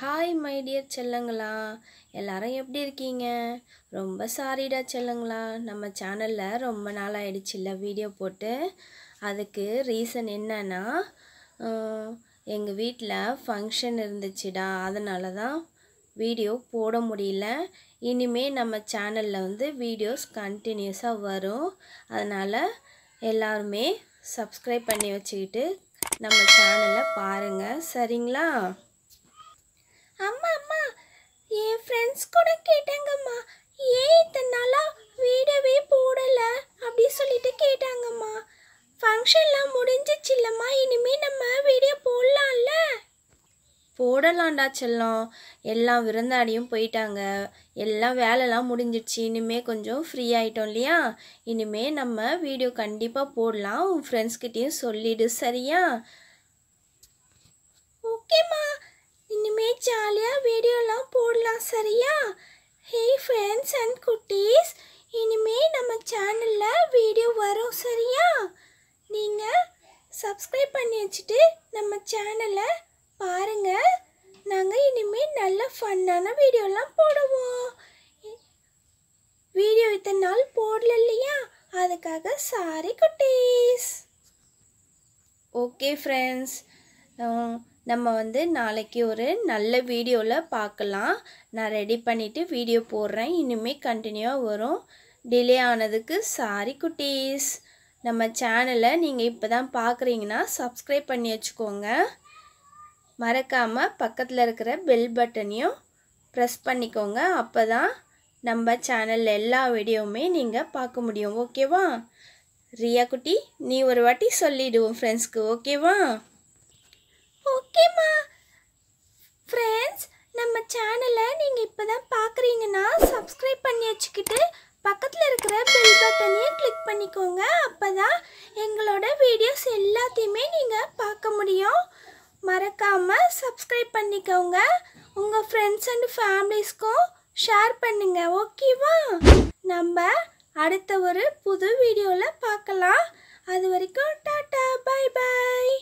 hi my dear செல்லங்களா எல்லாரும் எப்படி இருக்கீங்க ரொம்ப சாரிடா செல்லங்களா நம்ம சேனலில் ரொம்ப நாள் இல்லை வீடியோ போட்டு அதுக்கு ரீசன் என்னன்னா எங்கள் வீட்டில் ஃபங்க்ஷன் இருந்துச்சுடா அதனால தான் வீடியோ போட முடியல இனிமேல் நம்ம சேனலில் வந்து வீடியோஸ் கண்டினியூஸாக வரும் அதனால் எல்லாருமே சப்ஸ்கிரைப் பண்ணி வச்சுக்கிட்டு நம்ம சேனலை பாருங்கள் சரிங்களா அம்மா அம்மா என் ஃப்ரெண்ட்ஸ் கூட கேட்டாங்கம்மா ஏன் இத்தனை நாளாக வீடவே போடல அப்படி சொல்லிட்டு கேட்டாங்கம்மா ஃபங்க்ஷன்லாம் முடிஞ்சிச்சு இல்லைம்மா இனிமேல் நம்ம வீடியோ போடலாம்ல போடலாம்டா செல்லம் எல்லா விருந்தாடியும் போயிட்டாங்க எல்லாம் வேலைலாம் முடிஞ்சிடுச்சு இனிமேல் கொஞ்சம் ஃப்ரீ ஆகிட்டோம் இல்லையா இனிமேல் நம்ம வீடியோ கண்டிப்பாக போடலாம் உன் ஃப்ரெண்ட்ஸ்கிட்டையும் சொல்லிடு சரியா ஓகேம்மா சரியா ஹே ஃப்ரெண்ட்ஸ் அண்ட் குட்டீஸ் இனிமே நம்ம சேனலில் வீடியோ வரும் சரியா நீங்கள் சப்ஸ்கிரைப் பண்ணி வச்சுட்டு நம்ம சேனலை பாருங்கள் நாங்கள் இனிமேல் நல்ல ஃபன்னான வீடியோலாம் போடுவோம் வீடியோ இத்தனை நாள் போடல இல்லையா அதுக்காக சாரி குட்டீஸ் ஓகே ஃப்ரெண்ட்ஸ் நம்ம வந்து நாளைக்கு ஒரு நல்ல வீடியோவில் பார்க்கலாம் நான் ரெடி பண்ணிவிட்டு வீடியோ போடுறேன் இனிமேல் கண்டினியூவாக வரும் டிலே ஆனதுக்கு சாரி குட்டீஸ் நம்ம சேனலை நீங்கள் இப்போ தான் பார்க்குறீங்கன்னா சப்ஸ்கிரைப் பண்ணி வச்சுக்கோங்க மறக்காமல் பக்கத்தில் இருக்கிற பெல் பட்டனையும் ப்ரெஸ் பண்ணிக்கோங்க அப்போ தான் நம்ம சேனலில் எல்லா வீடியோவுமே நீங்கள் பார்க்க முடியும் ஓகேவா ரியா குட்டி நீ ஒரு வாட்டி சொல்லிவிடுவோம் ஃப்ரெண்ட்ஸ்க்கு ஓகேவா ஓகேம்மா ஃப்ரெண்ட்ஸ் நம்ம சேனலை நீங்கள் இப்போ தான் பார்க்குறீங்கன்னா சப்ஸ்கிரைப் பண்ணி வச்சுக்கிட்டு பக்கத்தில் இருக்கிற பெல் பட்டனையும் கிளிக் பண்ணிக்கோங்க அப்போ தான் எங்களோட வீடியோஸ் எல்லாத்தையுமே நீங்கள் பார்க்க முடியும் மறக்காமல் சப்ஸ்கிரைப் பண்ணிக்கோங்க உங்கள் ஃப்ரெண்ட்ஸ் அண்ட் ஃபேமிலிஸ்க்கும் ஷேர் பண்ணுங்கள் ஓகேவா நம்ம அடுத்த ஒரு புது வீடியோவில் பார்க்கலாம் அது வரைக்கும் டாட்டா பாய் பாய்